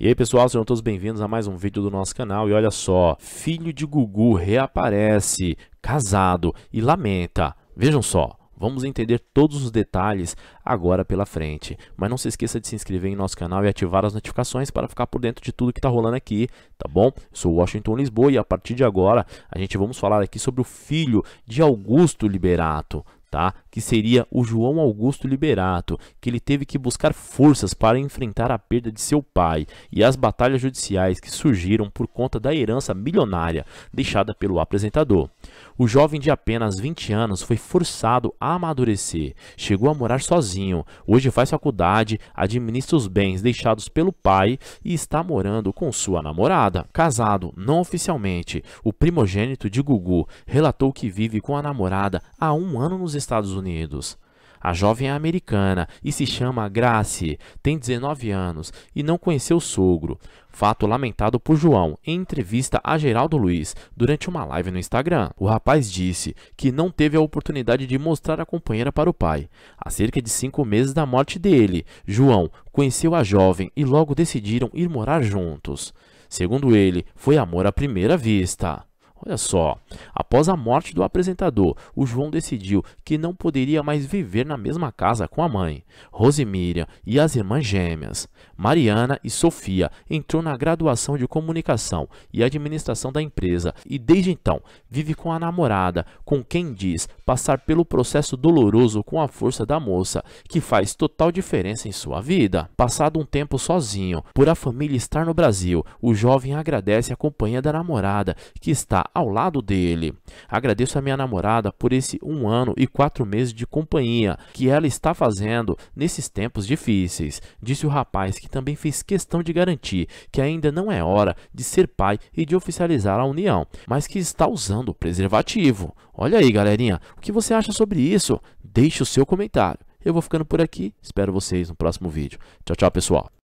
E aí pessoal, sejam todos bem-vindos a mais um vídeo do nosso canal e olha só, filho de Gugu reaparece, casado e lamenta, vejam só. Vamos entender todos os detalhes agora pela frente. Mas não se esqueça de se inscrever em nosso canal e ativar as notificações para ficar por dentro de tudo que está rolando aqui, tá bom? Eu sou Washington Lisboa e a partir de agora a gente vamos falar aqui sobre o filho de Augusto Liberato, tá? Que seria o João Augusto Liberato, que ele teve que buscar forças para enfrentar a perda de seu pai e as batalhas judiciais que surgiram por conta da herança milionária deixada pelo apresentador. O jovem de apenas 20 anos foi forçado a amadurecer, chegou a morar sozinho, hoje faz faculdade, administra os bens deixados pelo pai e está morando com sua namorada. Casado não oficialmente, o primogênito de Gugu relatou que vive com a namorada há um ano nos Estados Unidos. A jovem é americana e se chama Grace, tem 19 anos e não conheceu o sogro. Fato lamentado por João em entrevista a Geraldo Luiz durante uma live no Instagram. O rapaz disse que não teve a oportunidade de mostrar a companheira para o pai. Há cerca de cinco meses da morte dele, João conheceu a jovem e logo decidiram ir morar juntos. Segundo ele, foi amor à primeira vista. Olha só, após a morte do apresentador, o João decidiu que não poderia mais viver na mesma casa com a mãe, Rosemíria e as irmãs gêmeas. Mariana e Sofia entrou na graduação de comunicação e administração da empresa e desde então vive com a namorada, com quem diz passar pelo processo doloroso com a força da moça, que faz total diferença em sua vida. Passado um tempo sozinho, por a família estar no Brasil, o jovem agradece a companhia da namorada, que está ao lado dele. Agradeço a minha namorada por esse um ano e quatro meses de companhia que ela está fazendo nesses tempos difíceis, disse o rapaz que também fez questão de garantir que ainda não é hora de ser pai e de oficializar a união, mas que está usando o preservativo. Olha aí, galerinha, o que você acha sobre isso? Deixe o seu comentário. Eu vou ficando por aqui, espero vocês no próximo vídeo. Tchau, tchau, pessoal.